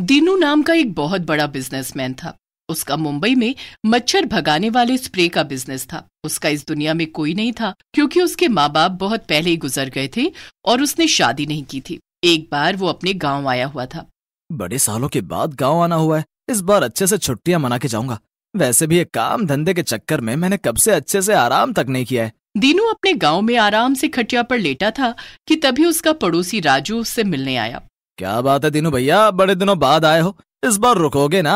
दीनू नाम का एक बहुत बड़ा बिजनेसमैन था उसका मुंबई में मच्छर भगाने वाले स्प्रे का बिजनेस था उसका इस दुनिया में कोई नहीं था क्योंकि उसके माँ बाप बहुत पहले ही गुजर गए थे और उसने शादी नहीं की थी एक बार वो अपने गांव आया हुआ था बड़े सालों के बाद गांव आना हुआ है इस बार अच्छे से छुट्टियां मना के जाऊंगा वैसे भी एक काम धंधे के चक्कर में मैंने कब से अच्छे से आराम तक नहीं किया है दीनू अपने गांव में आराम से खटिया पर लेटा था कि तभी उसका पड़ोसी राजू उससे मिलने आया क्या बात है तीनू भैया बड़े दिनों बाद आए हो इस बार रुकोगे ना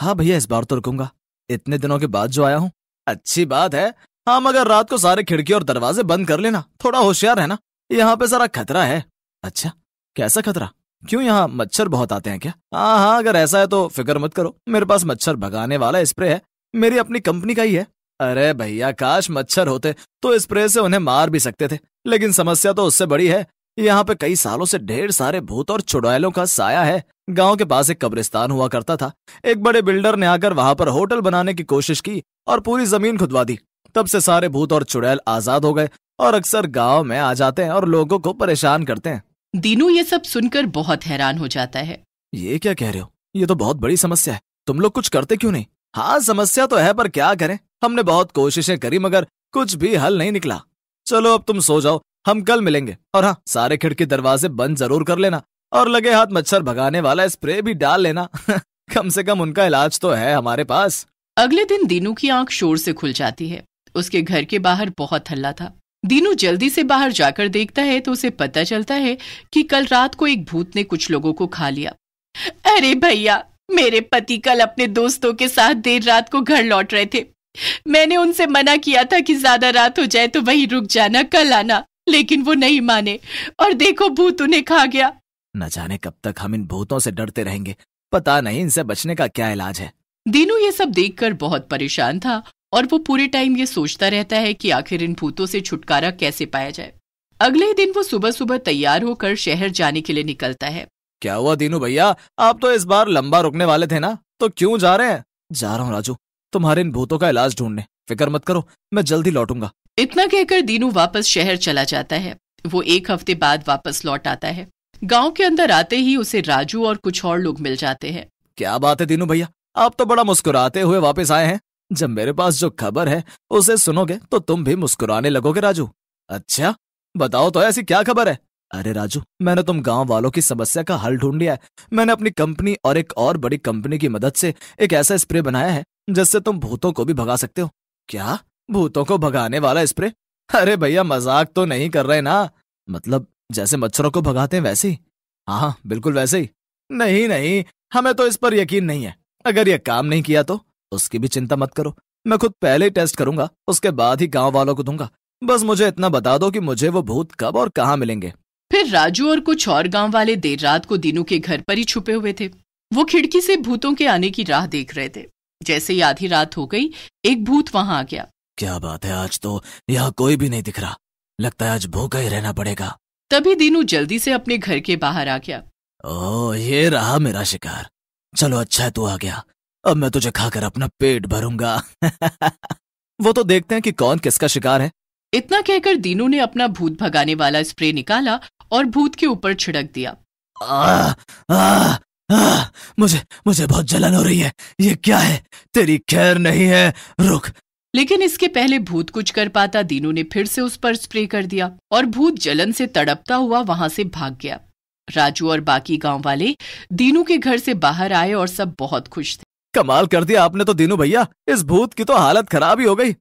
हाँ भैया इस बार तो रुकूंगा इतने दिनों के बाद जो आया हूँ अच्छी बात है हाँ मगर रात को सारे खिड़की और दरवाजे बंद कर लेना थोड़ा होशियार है ना यहाँ पे सारा खतरा है अच्छा कैसा खतरा क्यों यहाँ मच्छर बहुत आते हैं क्या हाँ हाँ अगर ऐसा है तो फिक्र मत करो मेरे पास मच्छर भगाने वाला स्प्रे है मेरी अपनी कंपनी का ही है अरे भैया काश मच्छर होते तो स्प्रे से उन्हें मार भी सकते थे लेकिन समस्या तो उससे बड़ी है यहाँ पे कई सालों से ढेर सारे भूत और चुड़ैलों का साया है गांव के पास एक कब्रिस्तान हुआ करता था एक बड़े बिल्डर ने आकर वहां पर होटल बनाने की कोशिश की और पूरी जमीन खुदवा दी तब से सारे भूत और चुड़ैल आजाद हो गए और अक्सर गांव में आ जाते हैं और लोगों को परेशान करते हैं दीनू ये सब सुनकर बहुत हैरान हो जाता है ये क्या कह रहे हो ये तो बहुत बड़ी समस्या है तुम लोग कुछ करते क्यों नहीं हाँ समस्या तो है पर क्या करें हमने बहुत कोशिशें करी मगर कुछ भी हल नहीं निकला चलो अब तुम सो जाओ हम कल मिलेंगे और हाँ सारे खिड़की दरवाजे बंद जरूर कर लेना और लगे हाथ मच्छर भगाने वाला स्प्रे भी डाल लेना कम से कम उनका इलाज तो है हमारे पास अगले दिन दीनू की आंख शोर से खुल जाती है उसके घर के बाहर बहुत हल्ला था दीनू जल्दी से बाहर जाकर देखता है तो उसे पता चलता है कि कल रात को एक भूत ने कुछ लोगों को खा लिया अरे भैया मेरे पति कल अपने दोस्तों के साथ देर रात को घर लौट रहे थे मैंने उनसे मना किया था कि ज्यादा रात हो जाए तो वही रुक जाना कल आना लेकिन वो नहीं माने और देखो भूत उन्हें खा गया न जाने कब तक हम इन भूतों से डरते रहेंगे पता नहीं इनसे बचने का क्या इलाज है दीनू ये सब देखकर बहुत परेशान था और वो पूरे टाइम ये सोचता रहता है कि आखिर इन भूतों से छुटकारा कैसे पाया जाए अगले दिन वो सुबह सुबह तैयार होकर शहर जाने के लिए निकलता है क्या हुआ दीनू भैया आप तो इस बार लंबा रुकने वाले थे ना तो क्यों जा रहे हैं जा रहा हूँ राजू तुम्हारे इन भूतों का इलाज ढूंढने फिक्र मत करो मैं जल्दी लौटूंगा इतना कहकर दीनू वापस शहर चला जाता है वो एक हफ्ते बाद वापस लौट आता है गांव के अंदर आते ही उसे राजू और कुछ और लोग मिल जाते हैं क्या बात है दीनू भैया आप तो बड़ा मुस्कुराते हुए वापस आए हैं जब मेरे पास जो खबर है उसे सुनोगे तो तुम भी मुस्कुराने लगोगे राजू अच्छा बताओ तो ऐसी क्या खबर है अरे राजू मैंने तुम गांव वालों की समस्या का हल ढूंढ लिया है मैंने अपनी कंपनी और एक और बड़ी कंपनी की मदद से एक ऐसा स्प्रे बनाया है जिससे तुम भूतों को भी भगा सकते हो क्या भूतों को भगाने वाला स्प्रे अरे भैया मजाक तो नहीं कर रहे ना मतलब जैसे मच्छरों को भगाते हैं वैसे ही हाँ, हाँ बिल्कुल वैसे ही नहीं नहीं हमें तो इस पर यकीन नहीं है अगर यह काम नहीं किया तो उसकी भी चिंता मत करो मैं खुद पहले टेस्ट करूंगा उसके बाद ही गांव वालों को दूंगा बस मुझे इतना बता दो कि मुझे वो भूत कब और कहाँ मिलेंगे फिर राजू और कुछ और गांव वाले देर रात को दिनों के घर पर ही छुपे हुए थे वो खिड़की से भूतों के आने की राह देख रहे थे जैसे ही आधी रात हो गई एक भूत वहां आ गया क्या बात है आज तो यहाँ कोई भी नहीं दिख रहा लगता है आज भूखा ही रहना पड़ेगा तभी दीनू जल्दी से अपने घर के बाहर आ गया ओ ये रहा मेरा शिकार चलो अच्छा है तू आ गया अब मैं तुझे खाकर अपना पेट भरूंगा वो तो देखते हैं कि कौन किसका शिकार है इतना कहकर दीनू ने अपना भूत भगाने वाला स्प्रे निकाला और भूत के ऊपर छिड़क दिया आ, आ, आ, मुझे मुझे बहुत जलन हो रही है ये क्या है तेरी खैर नहीं है रुक लेकिन इसके पहले भूत कुछ कर पाता दीनू ने फिर से उस पर स्प्रे कर दिया और भूत जलन से तड़पता हुआ वहां से भाग गया राजू और बाकी गांव वाले दीनू के घर से बाहर आए और सब बहुत खुश थे कमाल कर दिया आपने तो दीनू भैया इस भूत की तो हालत खराब ही हो गई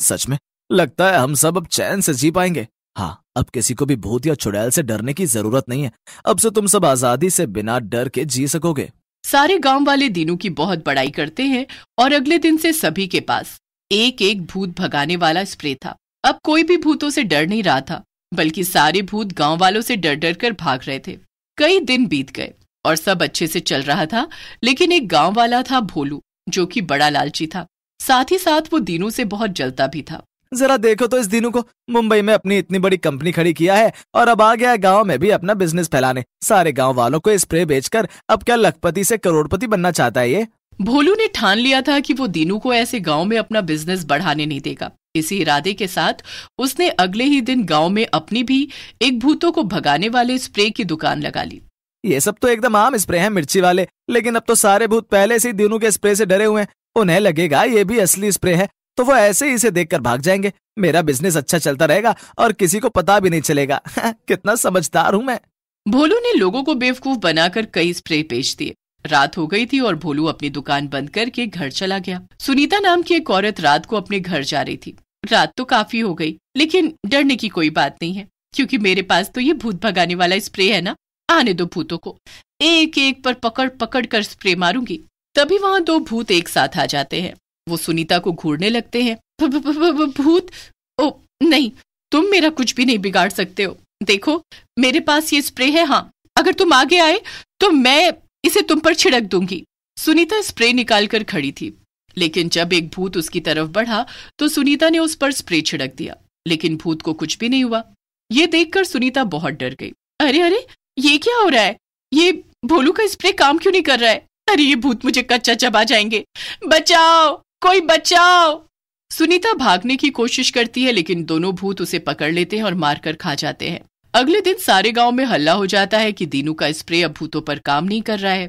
सच में लगता है हम सब अब चैन से जी पाएंगे हाँ अब किसी को भी भूत या चुड़ैल से डरने की जरूरत नहीं है अब से तुम सब आजादी से बिना डर के जी सकोगे सारे गांव वाले दीनू की बहुत बड़ाई करते हैं और अगले दिन से सभी के पास एक एक भूत भगाने वाला स्प्रे था अब कोई भी भूतों से डर नहीं रहा था बल्कि सारे भूत गांव वालों से डर डर कर भाग रहे थे कई दिन बीत गए और सब अच्छे से चल रहा था लेकिन एक गांव वाला था भोलू जो कि बड़ा लालची था साथ ही साथ वो दिनों से बहुत जलता भी था जरा देखो तो इस दिनों को मुंबई में अपनी इतनी बड़ी कंपनी खड़ी किया है और अब आ गया गांव में भी अपना बिजनेस फैलाने सारे गांव वालों को स्प्रे बेचकर अब क्या लखपति से करोड़पति बनना चाहता है ये भोलू ने ठान लिया था कि वो दीनू को ऐसे गांव में अपना बिजनेस बढ़ाने नहीं देगा इसी इरादे के साथ उसने अगले ही दिन गांव में अपनी भी एक भूतों को भगाने वाले स्प्रे की दुकान लगा ली ये सब तो एकदम आम स्प्रे है मिर्ची वाले लेकिन अब तो सारे भूत पहले से ही दीनू के स्प्रे से डरे हुए हैं उन्हें लगेगा ये भी असली स्प्रे है तो वो ऐसे ही इसे देखकर भाग जाएंगे मेरा बिजनेस अच्छा चलता रहेगा और किसी को पता भी नहीं चलेगा कितना समझदार हूँ मैं भोलू ने लोगों को बेवकूफ बनाकर कई स्प्रे बेच दिए रात हो गई थी और भोलू अपनी दुकान बंद करके घर चला गया सुनीता नाम की एक औरत रात को अपने घर जा रही थी रात तो काफी हो गई लेकिन डरने की कोई बात नहीं है क्योंकि मेरे पास तो ये भूत भगाने वाला स्प्रे है ना आने दो भूतों को एक एक पर पकड़ पकड़ कर स्प्रे मारूंगी तभी वहां दो भूत एक साथ आ जाते हैं वो सुनीता को घूरने लगते हैं भूत ओ नहीं तुम मेरा कुछ भी नहीं बिगाड़ सकते हो देखो मेरे पास ये स्प्रे है हाँ अगर तुम आगे आए तो मैं इसे तुम पर छिड़क दूंगी सुनीता स्प्रे निकालकर खड़ी थी लेकिन जब एक भूत उसकी तरफ बढ़ा तो सुनीता ने उस पर स्प्रे छिड़क दिया लेकिन भूत को कुछ भी नहीं हुआ ये देखकर सुनीता बहुत डर गई अरे अरे ये क्या हो रहा है ये भोलू का स्प्रे काम क्यों नहीं कर रहा है अरे ये भूत मुझे कच्चा चबा जाएंगे बचाओ कोई बचाओ सुनीता भागने की कोशिश करती है लेकिन दोनों भूत उसे पकड़ लेते हैं और मारकर खा जाते हैं अगले दिन सारे गांव में हल्ला हो जाता है कि दीनू का स्प्रे अब भूतों पर काम नहीं कर रहा है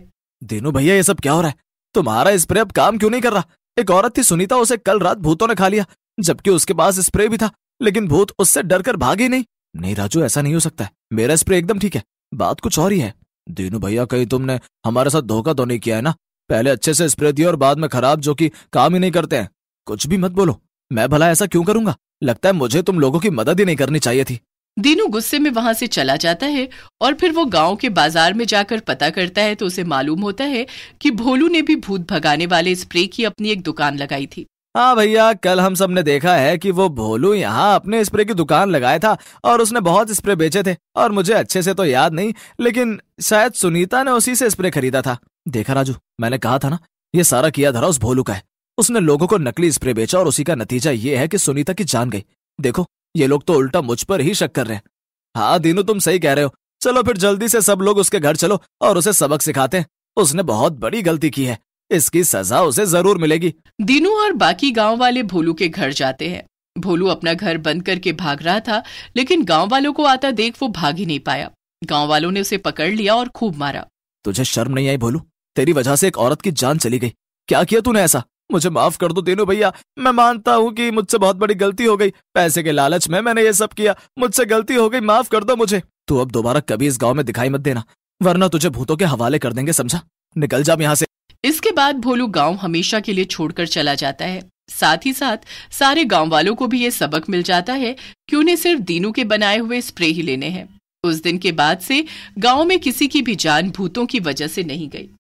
दीनू भैया ये सब क्या हो रहा है तुम्हारा स्प्रे अब काम क्यों नहीं कर रहा एक औरत थी सुनीता उसे कल रात भूतों ने खा लिया जबकि उसके पास स्प्रे भी था लेकिन भूत उससे डरकर भागे नहीं नहीं राजू ऐसा नहीं हो सकता है मेरा स्प्रे एकदम ठीक है बात कुछ और ही है दीनू भैया कहीं तुमने हमारे साथ धोखा तो नहीं किया है ना पहले अच्छे से स्प्रे दिया और बाद में खराब जो कि काम ही नहीं करते हैं कुछ भी मत बोलो मैं भला ऐसा क्यों करूंगा लगता है मुझे तुम लोगों की मदद ही नहीं करनी चाहिए थी दीनू गुस्से में वहां से चला जाता है और फिर वो गांव के बाजार में जाकर पता करता है तो उसे मालूम होता है कि भोलू ने भी भूत भगाने वाले स्प्रे की अपनी एक दुकान लगाई थी हाँ भैया कल हम सब ने देखा है कि वो भोलू यहाँ अपने स्प्रे की दुकान लगाया था और उसने बहुत स्प्रे बेचे थे और मुझे अच्छे से तो याद नहीं लेकिन शायद सुनीता ने उसी से स्प्रे खरीदा था देखा राजू मैंने कहा था ना ये सारा किया धरा उस भोलू का है उसने लोगों को नकली स्प्रे बेचा और उसी का नतीजा ये है कि सुनीता की जान गई देखो ये लोग तो उल्टा मुझ पर ही शक कर रहे हैं हाँ दीनू तुम सही कह रहे हो चलो फिर जल्दी से सब लोग उसके घर चलो और उसे सबक सिखाते हैं उसने बहुत बड़ी गलती की है इसकी सजा उसे जरूर मिलेगी दीनू और बाकी गांव वाले भोलू के घर जाते हैं भोलू अपना घर बंद करके भाग रहा था लेकिन गांव वालों को आता देख वो भाग ही नहीं पाया गांव वालों ने उसे पकड़ लिया और खूब मारा तुझे शर्म नहीं आई भोलू तेरी वजह से एक औरत की जान चली गई क्या किया तूने ऐसा मुझे माफ कर दो तीनू भैया मैं मानता हूँ कि मुझसे बहुत बड़ी गलती हो गई पैसे के लालच में मैंने ये सब किया मुझसे गलती हो गई माफ कर दो मुझे तू अब दोबारा कभी इस गाँव में दिखाई मत देना वरना तुझे भूतों के हवाले कर देंगे समझा निकल जाब यहाँ से इसके बाद भोलू गांव हमेशा के लिए छोड़कर चला जाता है साथ ही साथ सारे गांव वालों को भी ये सबक मिल जाता है कि उन्हें सिर्फ दीनू के बनाए हुए स्प्रे ही लेने हैं उस दिन के बाद से गांव में किसी की भी जान भूतों की वजह से नहीं गई